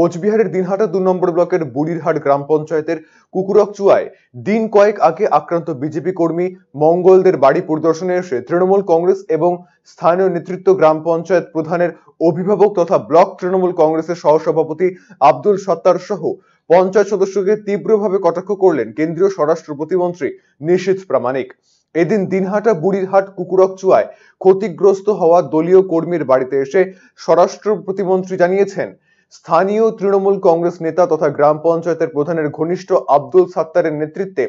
কোচবিহারের দিনহাটা দু নম্বর ব্লকের বুড়িরহাট গ্রাম পঞ্চায়েতের কুকুরক চুয়ায় দিন কয়েক আগে আক্রান্ত বিজেপি কর্মী মঙ্গলদের বাড়ি পরিদর্শনে এসে তৃণমূল কংগ্রেস এবং স্থানীয় নেতৃত্ব গ্রাম পঞ্চায়েত প্রধানের অভিভাবক তথা ব্লক তৃণমূল কংগ্রেসের সহসভাপতি আব্দুল সত্তার সহ পঞ্চায়েত সদস্যকে তীব্রভাবে কটাক্ষ করলেন কেন্দ্রীয় স্বরাষ্ট্র প্রতিমন্ত্রী নিশীথ প্রামাণিক এদিন দিনহাটা বুড়িরহাট কুকুরক চুয়ায় ক্ষতিগ্রস্ত হওয়া দলীয় কর্মীর বাড়িতে এসে স্বরাষ্ট্র প্রতিমন্ত্রী জানিয়েছেন স্থানীয় তৃণমূল কংগ্রেস নেতা তথা গ্রাম পঞ্চায়েতের প্রধানের ঘনিষ্ঠ আব্দুল সাত্তারের নেতৃত্বে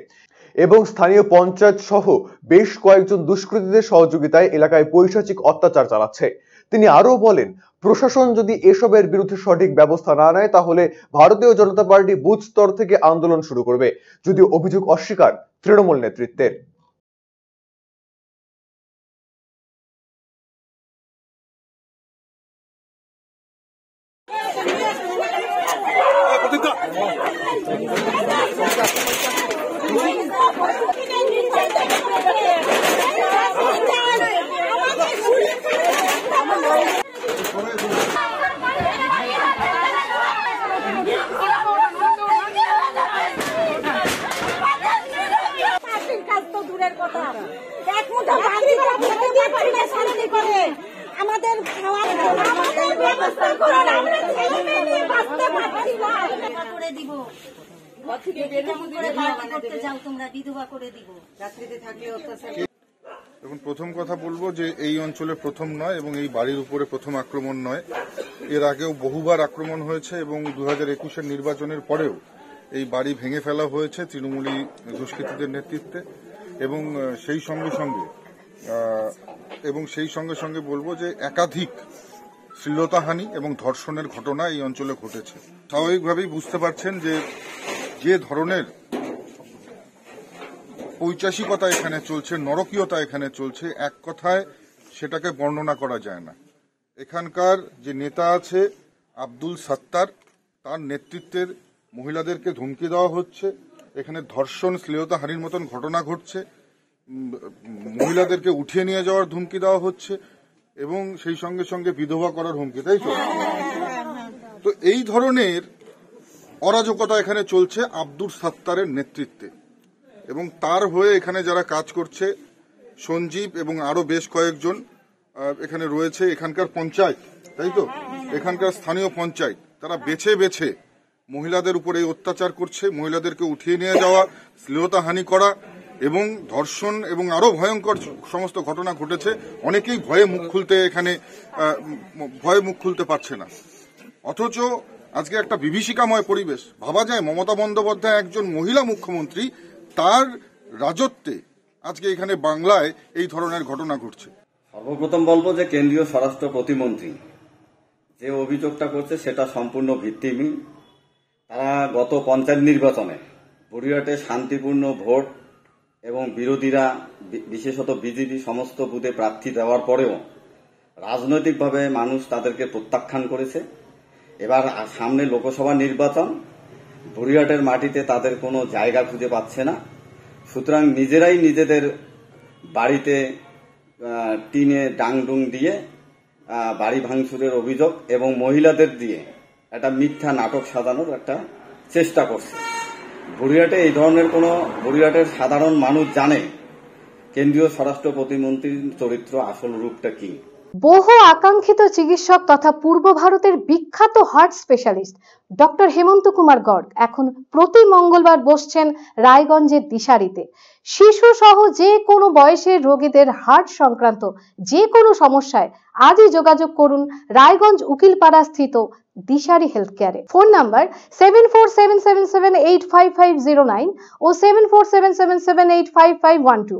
এবং স্থানীয় পঞ্চায়েত সহ বেশ কয়েকজন দুষ্কৃতীদের সহযোগিতায় এলাকায় পৈশাচিক অত্যাচার চালাচ্ছে তিনি আরও বলেন প্রশাসন যদি এসবের বিরুদ্ধে সঠিক ব্যবস্থা না নেয় তাহলে ভারতীয় জনতা পার্টি বুথ স্তর থেকে আন্দোলন শুরু করবে যদিও অভিযোগ অস্বীকার তৃণমূল নেতৃত্বের দূরের কথা এক মুঠো বাড়ি করে সামনে করে আমাদের আমাদের ব্যবস্থা আমরা বাঁচতে পারছি না করে দিব এবং প্রথম কথা বলবো যে এই অঞ্চলে প্রথম নয় এবং এই বাড়ির উপরে প্রথম আক্রমণ নয় এর আগেও বহুবার আক্রমণ হয়েছে এবং দু হাজার একুশের নির্বাচনের পরেও এই বাড়ি ভেঙে ফেলা হয়েছে তৃণমূলী দুষ্কৃতীদের নেতৃত্বে এবং সেই সঙ্গে সঙ্গে এবং সেই সঙ্গে সঙ্গে বলবো যে একাধিক শ্লীলতাহানি এবং ধর্ষণের ঘটনা এই অঞ্চলে ঘটেছে স্বাভাবিকভাবেই বুঝতে পারছেন যে যে ধরনের ঐচাসিকতা এখানে চলছে নরকীয়তা এখানে চলছে এক কথায় সেটাকে বর্ণনা করা যায় না এখানকার যে নেতা আছে আব্দুল সাত্তার তার নেতৃত্বের মহিলাদেরকে ধমকি দেওয়া হচ্ছে এখানে ধর্ষণ শ্লীলতাহানির মতন ঘটনা ঘটছে মহিলাদেরকে উঠিয়ে নিয়ে যাওয়ার ধুমকি দেওয়া হচ্ছে এবং সেই সঙ্গে সঙ্গে বিধবা করার হুমকি তাই তো তো এই ধরনের অরাজকতা এখানে চলছে আব্দুর সাত্তারের নেতৃত্বে এবং তার হয়ে এখানে যারা কাজ করছে সঞ্জীব এবং আরো বেশ কয়েকজন এখানে রয়েছে এখানকার পঞ্চায়েত তাই তো এখানকার স্থানীয় পঞ্চায়েত তারা বেছে বেছে মহিলাদের উপর এই অত্যাচার করছে মহিলাদেরকে উঠিয়ে নিয়ে যাওয়া শ্লীলতাহানি করা এবং ধর্ষণ এবং আরো ভয়ঙ্কর সমস্ত ঘটনা ঘটেছে অনেকেই ভয়ে মুখ খুলতে এখানে ভয়ে মুখ খুলতে পারছে না অথচ আজকে একটা বিভীষিকাময় পরিবেশ ভাবা যায় মমতা বন্দ্যোপাধ্যায় একজন মহিলা মুখ্যমন্ত্রী তার রাজত্বে আজকে এখানে বাংলায় এই ধরনের ঘটনা ঘটছে সর্বপ্রথম বলবো যে কেন্দ্রীয় স্বরাষ্ট্র প্রতিমন্ত্রী যে অভিযোগটা করছে সেটা সম্পূর্ণ ভিত্তিহীন তারা গত পঞ্চায়েত নির্বাচনে বড়িয়াটে শান্তিপূর্ণ ভোট এবং বিরোধীরা বিশেষত বিজেপি সমস্ত বুথে প্রার্থী দেওয়ার পরেও রাজনৈতিকভাবে মানুষ তাদেরকে প্রত্যাখ্যান করেছে এবার সামনে লোকসভা নির্বাচন বুড়িহাটের মাটিতে তাদের কোনো জায়গা খুঁজে পাচ্ছে না সুতরাং নিজেরাই নিজেদের বাড়িতে টিনে ডাংডুং দিয়ে বাড়ি ভাঙচুরের অভিযোগ এবং মহিলাদের দিয়ে একটা মিথ্যা নাটক সাজানোর একটা চেষ্টা করছে গড়িয়াটে এই ধরনের কোন গড়িয়াটের সাধারণ মানুষ জানে কেন্দ্রীয় স্বরাষ্ট্র প্রতিমন্ত্রীর চরিত্র আসল রূপটা কি বহু আকাঙ্ক্ষিত চিকিৎসক তথা পূর্ব ভারতের বিখ্যাত heart specialist doctor Hemanta Kumar Garh এখন প্রতি মঙ্গলবার বসছেন রায়গঞ্জের দিশারিতে শিশু সহ যে কোনো বয়সের রোগীদের হার্ট সংক্রান্ত যে কোনো সমস্যায় আজই যোগাযোগ করুন রায়গঞ্জ উকিলপাড়া স্থিত দিশারি হেলথ কেয়ারে phone number seven four seven seven seven eight five five zero nine ও seven four seven seven seven eight five five one two